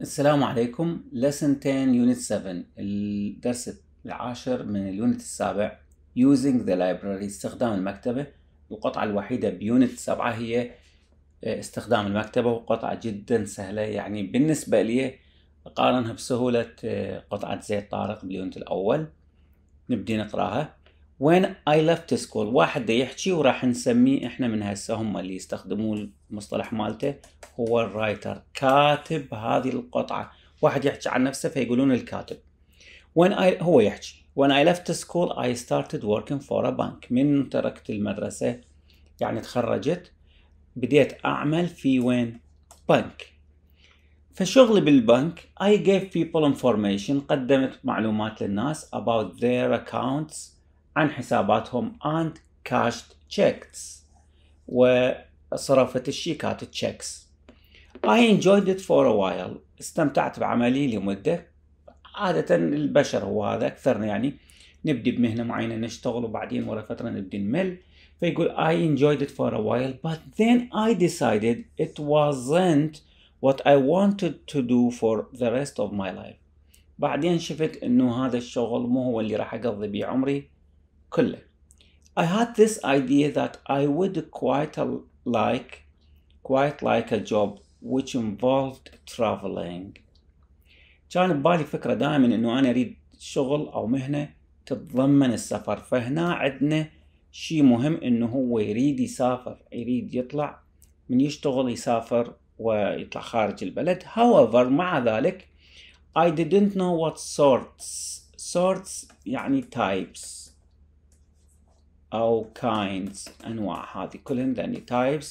السلام عليكم lesson 10 unit 7 الدرس العاشر من اليونت السابع using the library استخدام المكتبة القطعة الوحيدة بيونت 7 هي آه، استخدام المكتبة وقطعة جدا سهلة يعني بالنسبة لي أقارنها بسهولة آه، قطعة زيت طارق باليونت الأول نبدي نقراها وين اي left school واحد دا يحكي وراح نسميه احنا من هسه هم اللي يستخدمون المصطلح مالته هو الرايتر كاتب هذه القطعه واحد يحكي عن نفسه فيقولون الكاتب وين I هو يحكي when I left school I started working for a bank من تركت المدرسة يعني تخرجت بديت أعمل في وين بنك فشغلي بالبنك I gave people information قدمت معلومات للناس about their accounts عن حساباتهم and cashed checks وصرفت الشيكات التشيكس I enjoyed it for a while استمتعت بعملي لمدة عادة البشر هو هذا أكثرنا يعني نبدي بمهنة معينة نشتغل وبعدين ورا فترة نبدي نمل فيقول I enjoyed it for a while but then I decided it wasn't what I wanted to do for the rest of my life بعدين شفت انه هذا الشغل مو هو اللي راح اقضي بيه عمري كله I had this idea that I would quite a, like quite like a job which involved traveling كان ببالي فكرة دائما انه انا اريد شغل او مهنة تتضمن السفر فهنا عندنا شيء مهم انه هو يريد يسافر يريد يطلع من يشتغل يسافر ويطلع خارج البلد however مع ذلك I didn't know what sorts sorts يعني types أو kinds أنواع هذه كلهن لأني types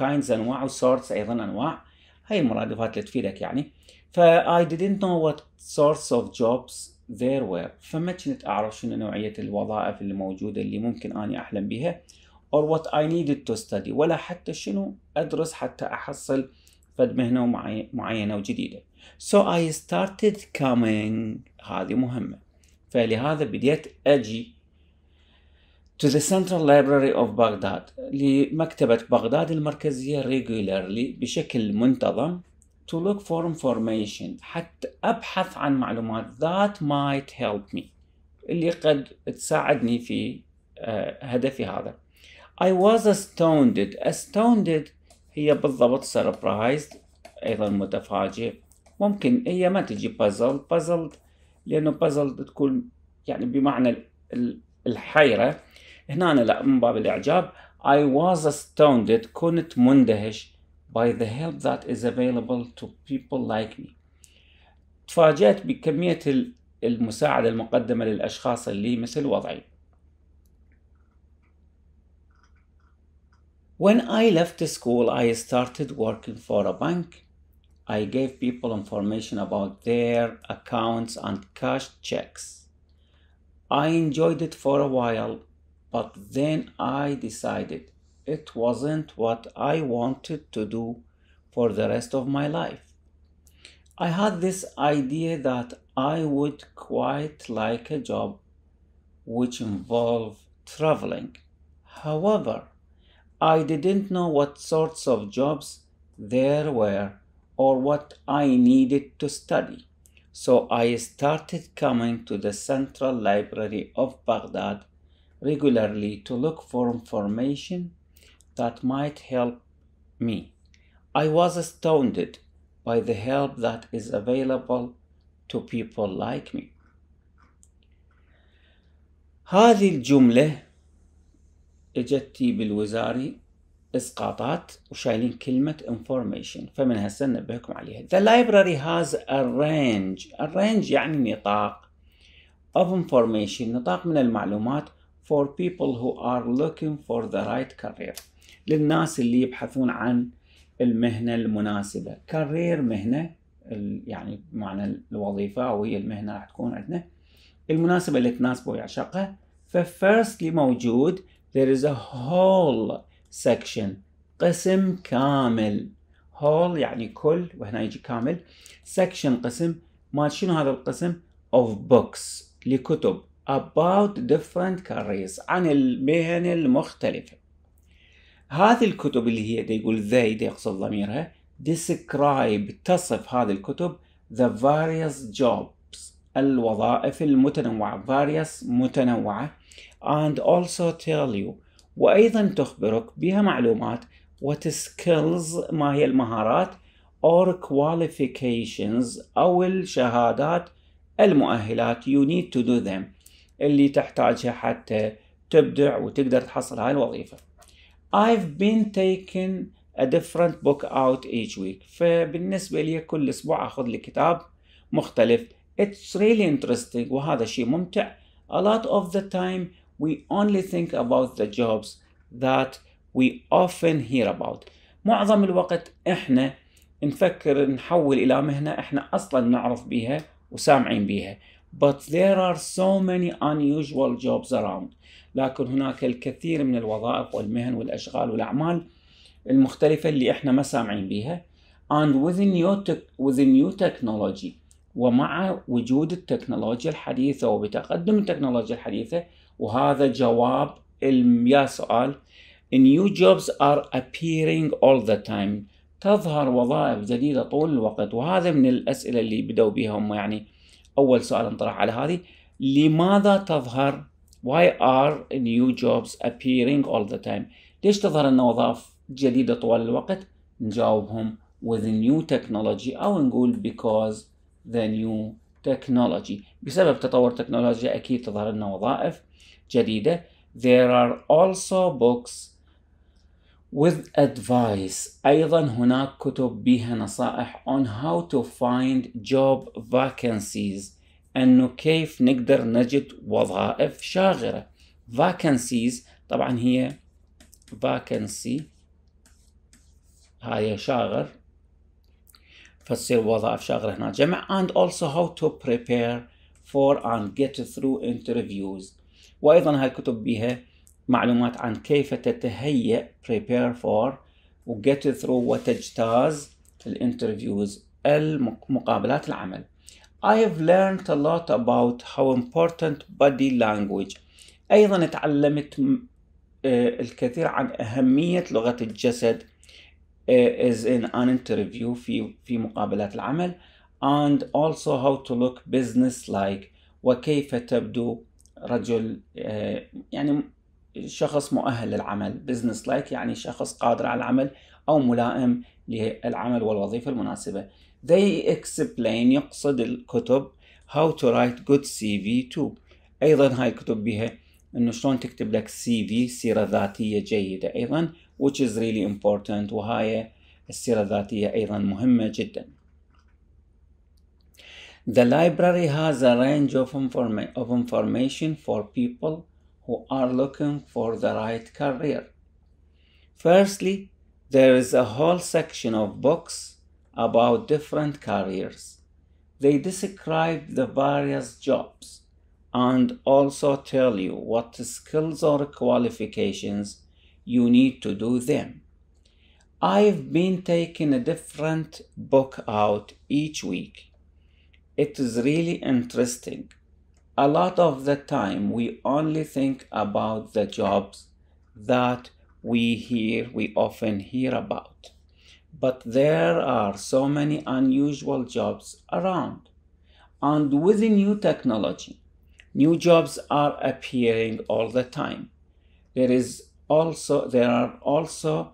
kinds أنواع sorts أيضا أنواع هاي المرادفات اللي تفيدك يعني ف I didn't know what sorts of jobs there were فما كنت أعرف شنو نوعية الوظائف اللي موجودة اللي ممكن أني أحلم بها or what I needed to study ولا حتى شنو أدرس حتى أحصل فد مهنة معينة وجديدة so I started coming هذه مهمة فلهذا بديت أجي to the Central Library of Baghdad لمكتبة بغداد المركزية regularly بشكل منتظم to look for information حتى أبحث عن معلومات that might help me اللي قد تساعدني في هدفي هذا I was astounded astounded هي بالضبط surprised أيضا متفاجئ ممكن هي ما تجي puzzled puzzled لأنه puzzled تكون يعني بمعنى الحيرة هنا أنا لا من باب الإعجاب I was astounded كنت مندهش by the help that is available to people like me تفاجأت بكمية المساعدة المقدمة للأشخاص اللي مثل وضعي When I left school, I started working for a bank. I gave people information about their accounts and cash checks. I enjoyed it for a while, but then I decided it wasn't what I wanted to do for the rest of my life. I had this idea that I would quite like a job which involved traveling. However, I didn't know what sorts of jobs there were or what I needed to study. So I started coming to the Central Library of Baghdad regularly to look for information that might help me. I was astounded by the help that is available to people like me. هذه الجملة اجتي بالوزاري اسقاطات وشايلين كلمة information فمن هسه ننبهكم عليها. The library has a range. A range يعني نطاق of information نطاق من المعلومات for people who are looking for the right career للناس اللي يبحثون عن المهنة المناسبة career مهنة يعني بمعنى الوظيفة أو هي المهنة راح تكون عندنا المناسبة اللي تناسبه ويعشقها ففيرستلي موجود there is a whole section قسم كامل whole يعني كل وهنا يجي كامل سكشن قسم مال شنو هذا القسم of books لكتب about different careers عن المهن المختلفة هذه الكتب اللي هي دي يقول they دي يقصد ضميرها describe تصف هذه الكتب the various jobs الوظائف المتنوعة various متنوعة and also tell you وأيضا تخبرك بها معلومات what skills ما هي المهارات or qualifications أو الشهادات المؤهلات you need to do them اللي تحتاجها حتى تبدع وتقدر تحصل هاي الوظيفة I've been taking a different book out each week فبالنسبة لي كل أسبوع أخذ لي كتاب مختلف It's really interesting وهذا شيء ممتع A lot of the time we only think about the jobs that we often hear about معظم الوقت احنا نفكر نحول الى مهنه احنا اصلا نعرف بيها وسامعين بيها but there are so many unusual jobs around لكن هناك الكثير من الوظائف والمهن والأشغال والأعمال المختلفة اللي احنا ما سامعين بها and with new, with new technology ومع وجود التكنولوجيا الحديثة وبتقدم التكنولوجيا الحديثة وهذا جواب يا سؤال new jobs are appearing all the time تظهر وظائف جديدة طول الوقت وهذا من الأسئلة اللي بدأوا بها هم يعني اول سؤال انطرح على هذه لماذا تظهر why are new jobs appearing all the time ليش تظهر لنا وظائف جديده طوال الوقت نجاوبهم with new technology او نقول because the new technology بسبب تطور التكنولوجيا اكيد تظهر لنا وظائف جديده there are also books with advice أيضا هناك كتب بها نصائح on how to find job vacancies أنه كيف نقدر نجد وظائف شاغرة vacancies طبعا هي vacancy هاي شاغر فتصير وظائف شاغرة هنا جمع and also how to prepare for and get through interviews وأيضا هاي الكتب بها معلومات عن كيف تتهيأ prepare for و get through وتجتاز الانترفيوز المقابلات العمل I have learned a lot about how important body language أيضا تعلمت آه، الكثير عن أهمية لغة الجسد is آه، in an interview في في مقابلات العمل and also how to look business like وكيف تبدو رجل آه، يعني شخص مؤهل للعمل بزنس لايك يعني شخص قادر على العمل أو ملائم للعمل والوظيفة المناسبة they explain يقصد الكتب how to write good CV too أيضا هاي الكتب بها أنه شلون تكتب لك CV سيرة ذاتية جيدة أيضا which is really important وهاي السيرة الذاتية أيضا مهمة جدا The library has a range of, informa of information for people who are looking for the right career. Firstly, there is a whole section of books about different careers. They describe the various jobs and also tell you what skills or qualifications you need to do them. I've been taking a different book out each week. It is really interesting a lot of the time we only think about the jobs that we hear, we often hear about. But there are so many unusual jobs around. And with new technology, new jobs are appearing all the time. There is also there are also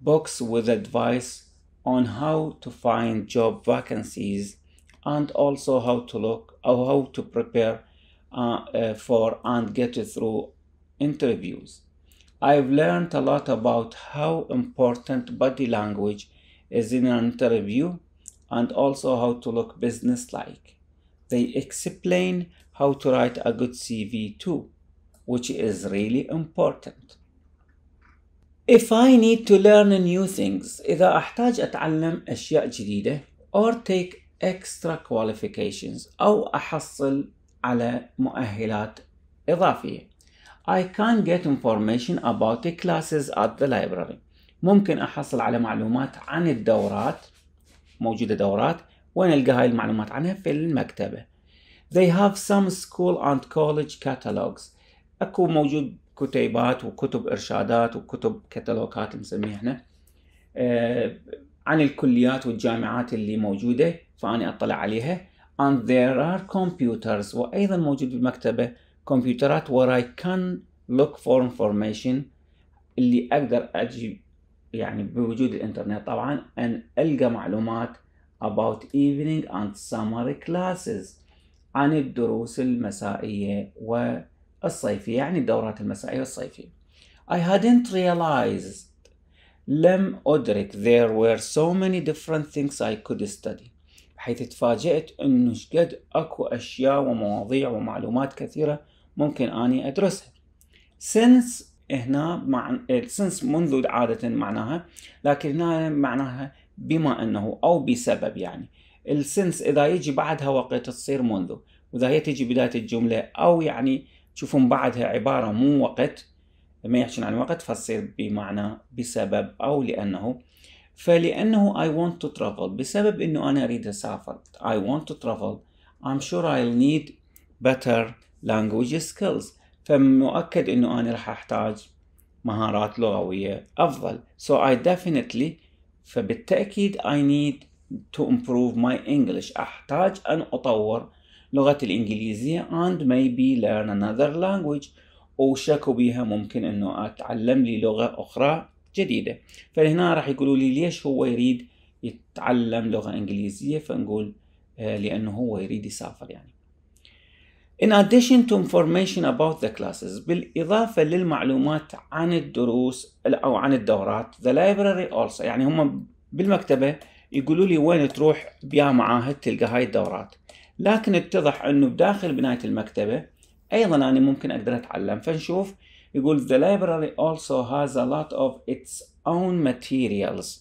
books with advice on how to find job vacancies and also how to look or how to prepare uh, uh, for and get through interviews. I've learned a lot about how important body language is in an interview and also how to look businesslike. They explain how to write a good CV too, which is really important. If I need to learn new things, إذا أحتاج أتعلم أشياء جديدة or take extra qualifications أو أحصل على مؤهلات إضافية I can get information about the classes at the library ممكن أحصل على معلومات عن الدورات موجودة دورات ونلقى هاي المعلومات عنها في المكتبة They have some school and college catalogs أكو موجود كتيبات وكتب إرشادات وكتب كتالوجات نسميها احنا آه، عن الكليات والجامعات اللي موجودة فأنا أطلع عليها and there are computers وأيضا موجود بالمكتبة كمبيوترات where I can look for information اللي أقدر أجيب يعني بوجود الإنترنت طبعا أن ألقى معلومات about evening and summer classes عن الدروس المسائية والصيفية يعني الدورات المسائية والصيفية I hadn't realized لم أدرك there were so many different things I could study حيث تفاجأت انه شقد اكو اشياء ومواضيع ومعلومات كثيرة ممكن اني ادرسها سنس هنا مع سنس منذ عادة معناها لكن هنا معناها بما انه او بسبب يعني السنس اذا يجي بعدها وقت تصير منذ واذا هي تجي بداية الجملة او يعني تشوفون بعدها عبارة مو وقت لما يحكون عن وقت فتصير بمعنى بسبب او لانه فلأنه I want to travel بسبب أنه أنا أريد أسافر I want to travel I'm sure I'll need better language skills فمؤكد أنه أنا راح أحتاج مهارات لغوية أفضل So I definitely فبالتأكيد I need to improve my English أحتاج أن أطور لغة الإنجليزية and maybe learn another language وشكوا بيها ممكن أنه أتعلم لي لغة أخرى جديدة فهنا راح يقولوا لي ليش هو يريد يتعلم لغة إنجليزية فنقول آه، لأنه هو يريد يسافر يعني In addition to information about the classes بالإضافة للمعلومات عن الدروس أو عن الدورات the library also يعني هم بالمكتبة يقولوا لي وين تروح بيا معاهد تلقى هاي الدورات لكن اتضح أنه بداخل بناية المكتبة أيضا أنا ممكن أقدر أتعلم فنشوف يقول the library also has a lot of its own materials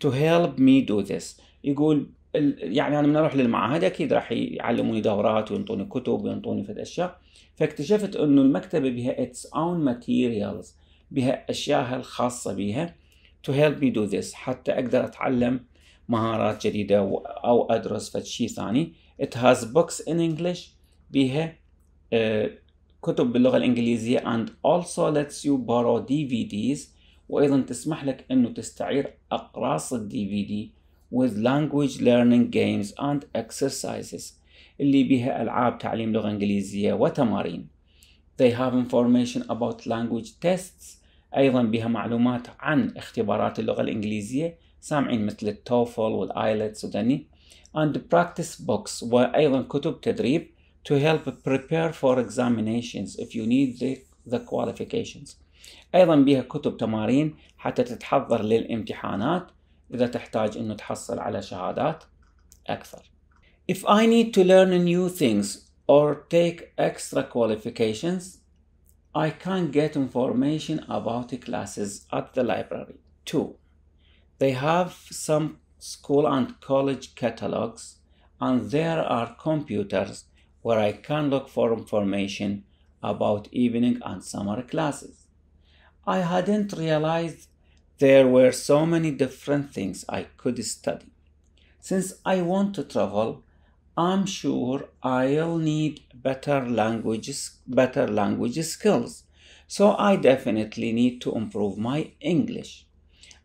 to help me do this يقول يعني انا من اروح للمعهد اكيد راح يعلموني دورات وينطوني كتب وينطوني في اشياء فاكتشفت انه المكتبه بها its own materials بها اشيائها الخاصه بها to help me do this حتى اقدر اتعلم مهارات جديده او ادرس فد شيء ثاني it has books in English بها آه، كتب باللغة الإنجليزية and also lets you borrow DVDs وأيضا تسمح لك أنه تستعير أقراص الدي DVD with language learning games and exercises اللي بها ألعاب تعليم لغة إنجليزية وتمارين They have information about language tests أيضا بها معلومات عن اختبارات اللغة الإنجليزية سامعين مثل التوفل والآيلتس ودني and practice books وأيضا كتب تدريب to help prepare for examinations if you need the, the qualifications أيضا بها كتب تمارين حتى تتحضر للامتحانات إذا تحتاج أنه تحصل على شهادات أكثر If I need to learn new things or take extra qualifications, I can get information about classes at the library. 2. They have some school and college catalogs and there are computers where I can look for information about evening and summer classes. I hadn't realized there were so many different things I could study. Since I want to travel, I'm sure I'll need better languages, better language skills. So I definitely need to improve my English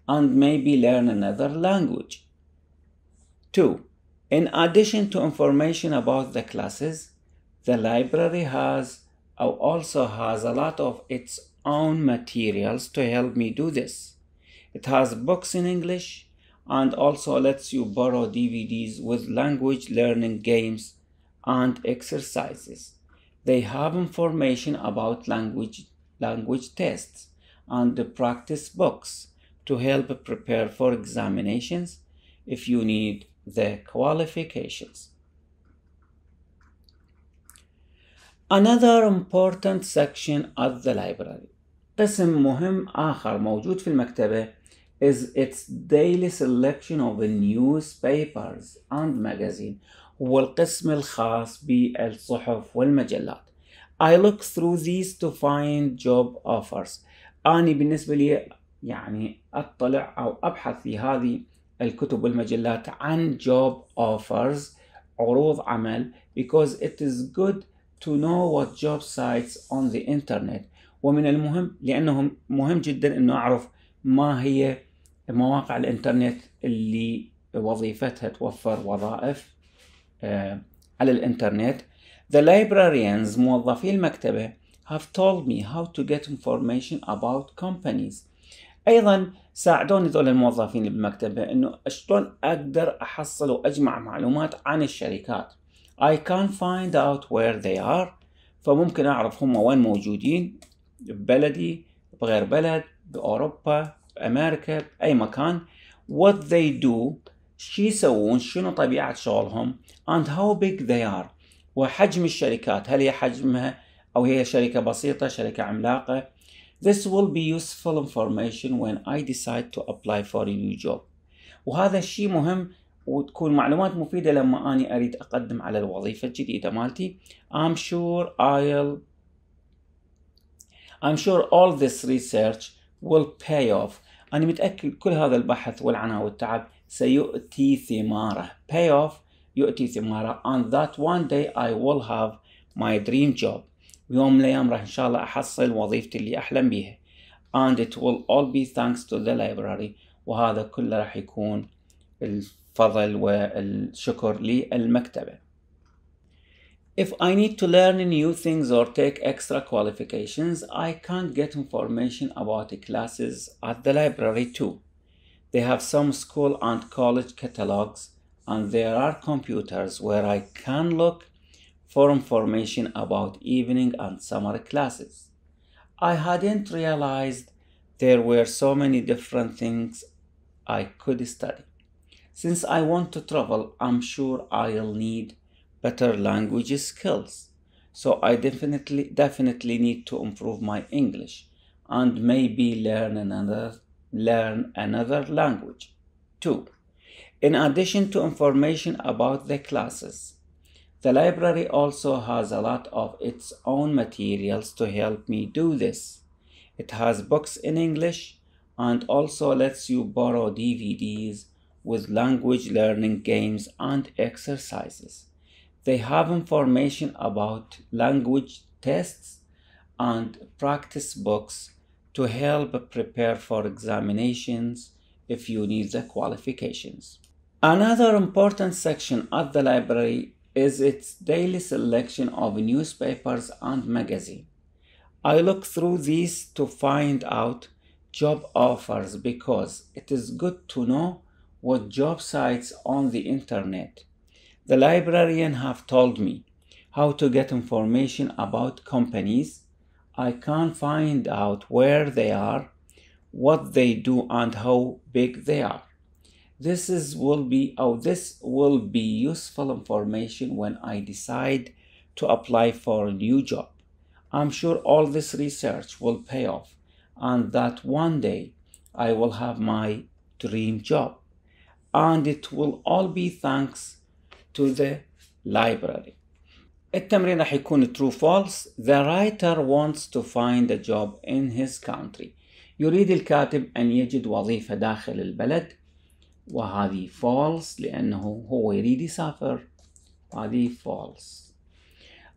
and maybe learn another language. 2. In addition to information about the classes, the library has uh, also has a lot of its own materials to help me do this. It has books in English and also lets you borrow DVDs with language learning games and exercises. They have information about language, language tests and the practice books to help prepare for examinations if you need the qualifications. Another important section at the library قسم مهم آخر موجود في المكتبة is its daily selection of newspapers and magazines هو القسم الخاص بالصحف والمجلات I look through these to find job offers أنا بالنسبة لي يعني أطلع أو أبحث في هذه الكتب والمجلات عن job offers عروض عمل because it is good to know what job sites on the internet ومن المهم لأنه مهم جدا أنه أعرف ما هي مواقع الإنترنت اللي وظيفتها توفر وظائف على الإنترنت The librarians موظفي المكتبة have told me how to get information about companies ايضا ساعدوني ذول الموظفين اللي بمكتبه انه شلون اقدر احصل واجمع معلومات عن الشركات. I can find out where they are فممكن اعرف هم وين موجودين ببلدي بغير بلد باوروبا بامريكا باي مكان what they do شو يسوون شنو طبيعه شغلهم and how big they are وحجم الشركات هل هي حجمها او هي شركه بسيطه شركه عملاقه this will be useful information when I decide to apply for a new job وهذا الشيء مهم وتكون معلومات مفيدة لما أني أريد أقدم على الوظيفة الجديدة مالتي I'm sure I'll I'm sure all this research will pay off أنا متأكد كل هذا البحث والعناء والتعب سيؤتي ثماره pay off يؤتي ثماره and that one day I will have my dream job ويوم من الأيام راح إن شاء الله أحصل وظيفتي اللي أحلم بيها and it will all be thanks to the library وهذا كله راح يكون الفضل والشكر للمكتبة If I need to learn new things or take extra qualifications, I can't get information about the classes at the library too. They have some school and college catalogs, and there are computers where I can look for information about evening and summer classes. I hadn't realized there were so many different things I could study. Since I want to travel, I'm sure I'll need better language skills. So I definitely definitely need to improve my English and maybe learn another learn another language. 2. In addition to information about the classes, the library also has a lot of its own materials to help me do this. It has books in English and also lets you borrow DVDs with language learning games and exercises. They have information about language tests and practice books to help prepare for examinations if you need the qualifications. Another important section at the library is its daily selection of newspapers and magazines. I look through these to find out job offers because it is good to know what job sites on the internet. The librarian have told me how to get information about companies. I can find out where they are, what they do and how big they are this is will be oh this will be useful information when i decide to apply for a new job i'm sure all this research will pay off and that one day i will have my dream job and it will all be thanks to the library التمرين راح يكون true false the writer wants to find a job in his country يريد الكاتب أن يجد وظيفة داخل البلد وهذه فولس لأنه هو يريد يسافر هذه فولس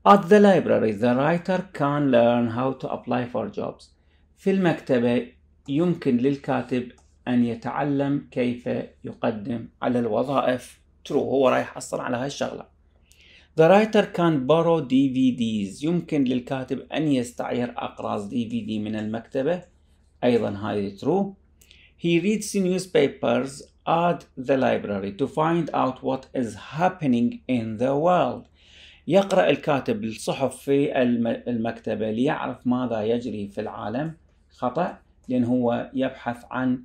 At the library the writer can learn how to apply for jobs في المكتبة يمكن للكاتب أن يتعلم كيف يقدم على الوظائف true هو رايح يحصل على هالشغلة The writer can borrow DVDs يمكن للكاتب أن يستعير أقراص DVD من المكتبة أيضا هذه true He reads newspapers at the library to find out what is happening in the world يقرأ الكاتب الصحف في المكتبة ليعرف ماذا يجري في العالم خطأ لأن هو يبحث عن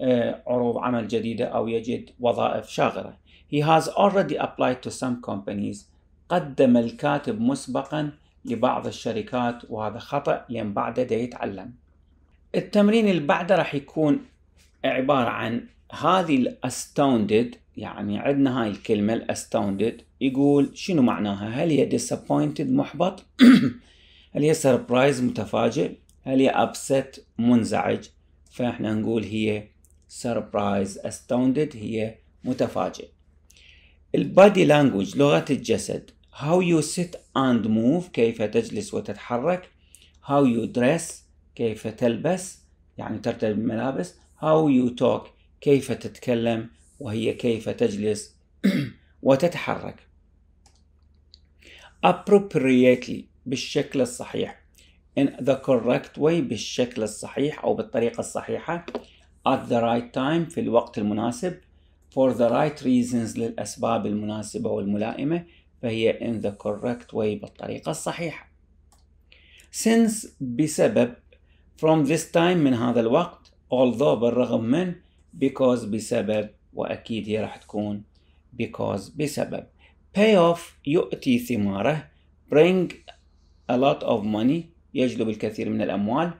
آه، عروض عمل جديدة أو يجد وظائف شاغرة He has already applied to some companies قدم الكاتب مسبقا لبعض الشركات وهذا خطأ لأن بعده يتعلم التمرين اللي بعده راح يكون عبارة عن هذه الاستوندد يعني عندنا هاي الكلمة الاستوندد يقول شنو معناها؟ هل هي disappointed محبط؟ هل هي سربرايز متفاجئ؟ هل هي ابسيت منزعج؟ فاحنا نقول هي سربرايز استوندد هي متفاجئ. البادي لانجوج لغة الجسد how you sit and move كيف تجلس وتتحرك how you dress كيف تلبس يعني ترتدي الملابس how you talk كيف تتكلم وهي كيف تجلس وتتحرك appropriately بالشكل الصحيح in the correct way بالشكل الصحيح أو بالطريقة الصحيحة at the right time في الوقت المناسب for the right reasons للأسباب المناسبة والملائمة فهي in the correct way بالطريقة الصحيحة since بسبب from this time من هذا الوقت although بالرغم من because بسبب وأكيد هي راح تكون because بسبب payoff يؤتي ثماره bring a lot of money يجلب الكثير من الأموال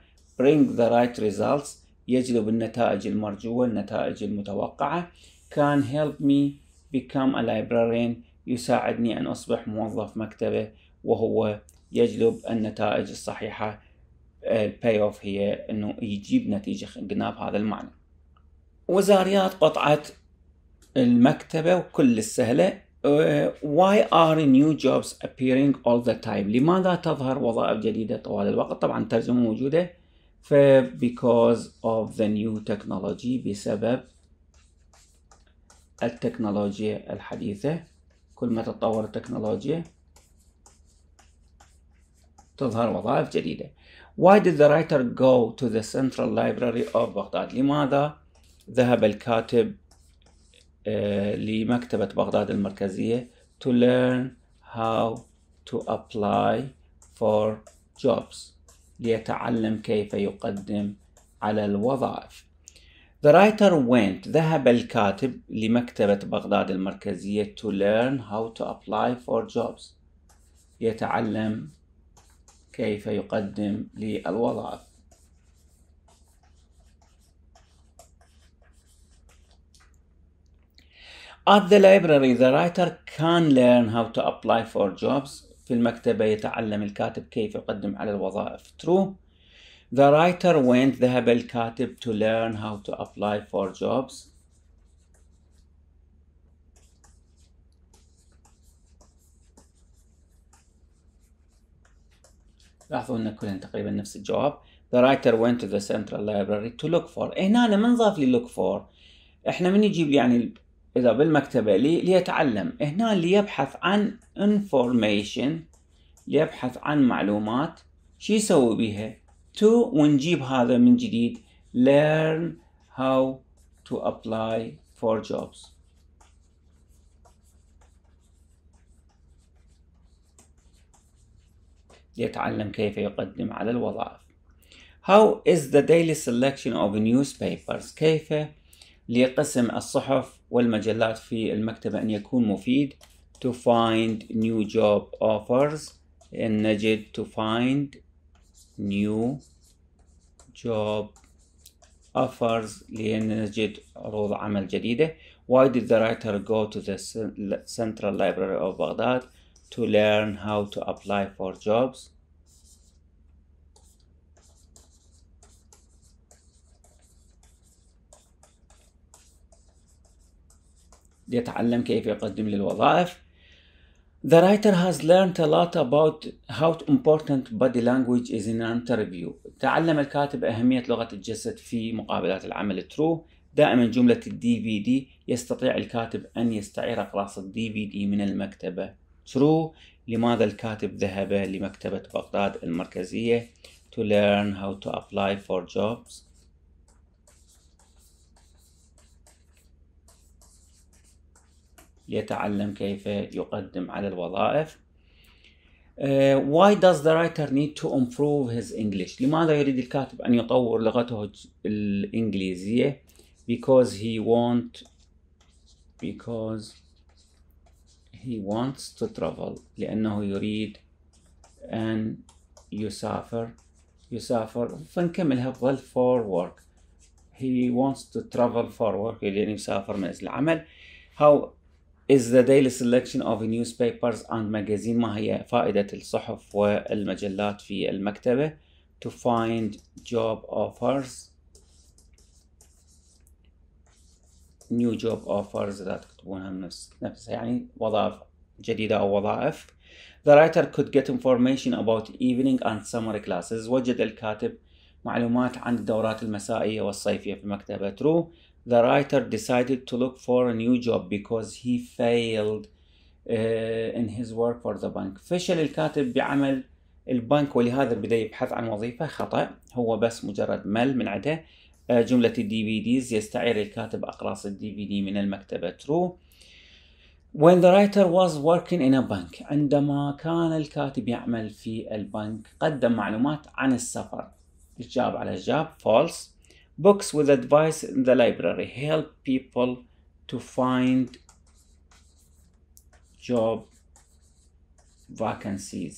bring the right results يجلب النتائج المرجوة النتائج المتوقعة can help me become a librarian يساعدني أن أصبح موظف مكتبة وهو يجلب النتائج الصحيحة uh, pay off هي انه يجيب نتيجه جناب بهذا المعنى وزاريات قطعة المكتبة وكل السهلة uh, why are new jobs appearing all the time لماذا تظهر وظائف جديدة طوال الوقت طبعا ترجمة موجودة ف because of the new technology بسبب التكنولوجيا الحديثة كل ما تتطور التكنولوجيا تظهر وظائف جديدة Why did the writer go to the Central Library of Baghdad لماذا ذهب الكاتب آه، لمكتبة بغداد المركزية to learn how to apply for jobs ليتعلم كيف يقدم على الوظائف The writer went ذهب الكاتب لمكتبة بغداد المركزية to learn how to apply for jobs يتعلم كيف يقدم للوظائف At the library, the writer can learn how to apply for jobs. في المكتبة يتعلم الكاتب كيف يقدم على الوظائف. True. The writer went ذهب الكاتب to learn how to apply for jobs. لاحظوا ان كلهم تقريبا نفس الجواب. The writer went to the central library to look for. هنا أنا ما نضاف لي look for. احنا من يجيب يعني إذا بالمكتبة لي ليتعلم هنا ليبحث عن information ليبحث عن معلومات شو يسوي بيها to ونجيب هذا من جديد learn how to apply for jobs ليتعلم كيف يقدم على الوظائف how is the daily selection of newspapers كيف لقسم الصحف والمجلات في المكتبة أن يكون مفيد to find new job offers إن نجد to find new job offers لأن نجد عروض عمل جديدة Why did the writer go to the Central Library of Baghdad to learn how to apply for jobs يتعلم كيف يقدم للوظائف The writer has learned a lot about how important body language is in an interview. تعلم الكاتب أهمية لغة الجسد في مقابلات العمل ترو دائما جملة الدي في دي يستطيع الكاتب أن يستعير أقراص الدي في دي من المكتبة. ترو لماذا الكاتب ذهب لمكتبة بغداد المركزية to learn how to apply for jobs يتعلم كيف يقدم على الوظائف uh, why does the writer need to improve his English لماذا يريد الكاتب أن يطور لغته الإنجليزية because he want because he wants to travel لأنه يريد أن يسافر يسافر فنكملها بظل for work he wants to travel for work يريد أن يسافر من أجل العمل how is the daily selection of newspapers and magazines ما هي فائدة الصحف والمجلات في المكتبة to find job offers new job offers لا تكتبونها من نفسها يعني وظائف جديدة أو وظائف The writer could get information about evening and summer classes وجد الكاتب معلومات عن الدورات المسائية والصيفية في مكتبة رو The writer decided to look for a new job because he failed uh, in his work for the bank فشل الكاتب بعمل البنك ولهذا بدأ يبحث عن وظيفة خطأ هو بس مجرد مل من عده uh, جملة الدي في ديز يستعير الكاتب أقراص الدي في دي من المكتبة ترو When the writer was working in a bank عندما كان الكاتب يعمل في البنك قدم معلومات عن السفر جاب على جاب false books with advice in the library help people to find job vacancies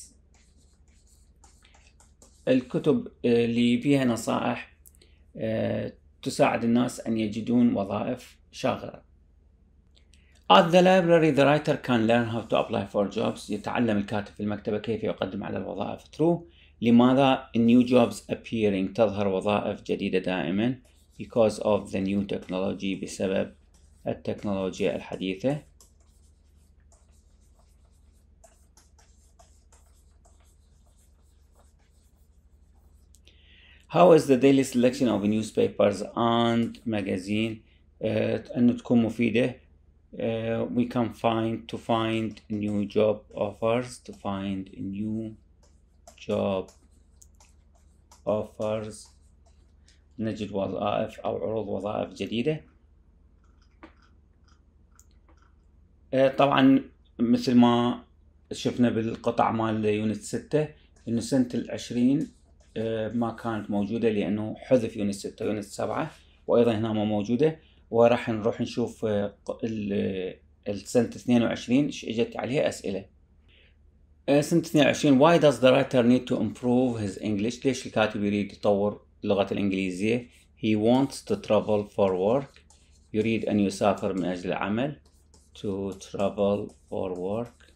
الكتب اللي فيها نصائح تساعد الناس أن يجدون وظائف شاغرة At the library the writer can learn how to apply for jobs يتعلم الكاتب في المكتبة كيف يقدم على الوظائف through لماذا new jobs appearing تظهر وظائف جديدة دائما because of the new technology بسبب التكنولوجيا الحديثة How is the daily selection of newspapers and magazine uh, تكون مفيدة uh, we can find to find new job offers to find new job offers نجد وظائف أو عروض وظائف جديدة إيه، طبعا مثل ما شفنا بالقطع مال يونت ستة انه سنة العشرين إيه، ما كانت موجودة لأنه حذف يونت ستة ويونت سبعة وأيضا هنا ما موجودة وراح نروح نشوف إيه، السنة 22 ايش اجت عليها أسئلة سنة 22 why does the writer need to improve his English ليش الكاتب يريد يطور لغة الإنجليزية he wants to travel for work يريد أن يسافر من أجل العمل to travel for work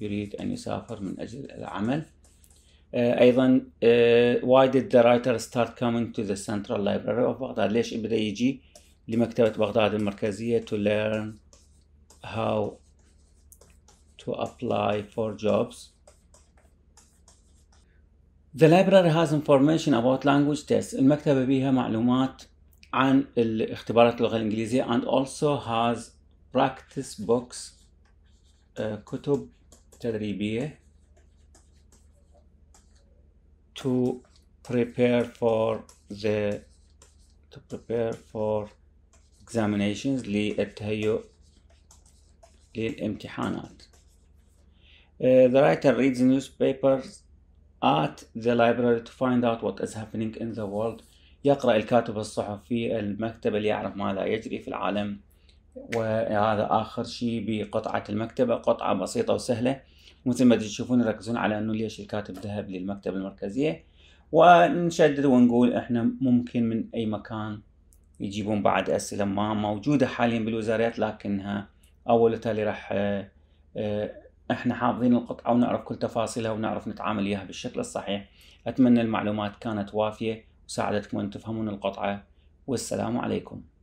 يريد أن يسافر من أجل العمل uh, أيضا uh, why did the writer start coming to the central library of بغداد ليش بدأ يجي لمكتبة بغداد المركزية to learn how to apply for jobs. The library has information about language tests. المكتبة بيها معلومات عن الاختبارات اللغة الإنجليزية and also has practice books uh, كتب تدريبية to prepare for the to prepare for examinations للتهيؤ للامتحانات Uh, the writer reads newspapers at the library to find out what is happening in the world يقرأ الكاتب الصحفي المكتبة ليعرف ماذا يجري في العالم وهذا آخر شيء بقطعة المكتبة قطعة بسيطة وسهلة مثل ما تشوفون يركزون على أنه ليش الكاتب ذهب للمكتبة المركزية ونشدد ونقول إحنا ممكن من أي مكان يجيبون بعد أسئلة ما موجودة حاليا بالوزارات لكنها أول وتالي راح آه، آه، احنا حافظين القطعة ونعرف كل تفاصيلها ونعرف نتعامل اياها بالشكل الصحيح أتمنى المعلومات كانت وافية وساعدتكم أن تفهمون القطعة والسلام عليكم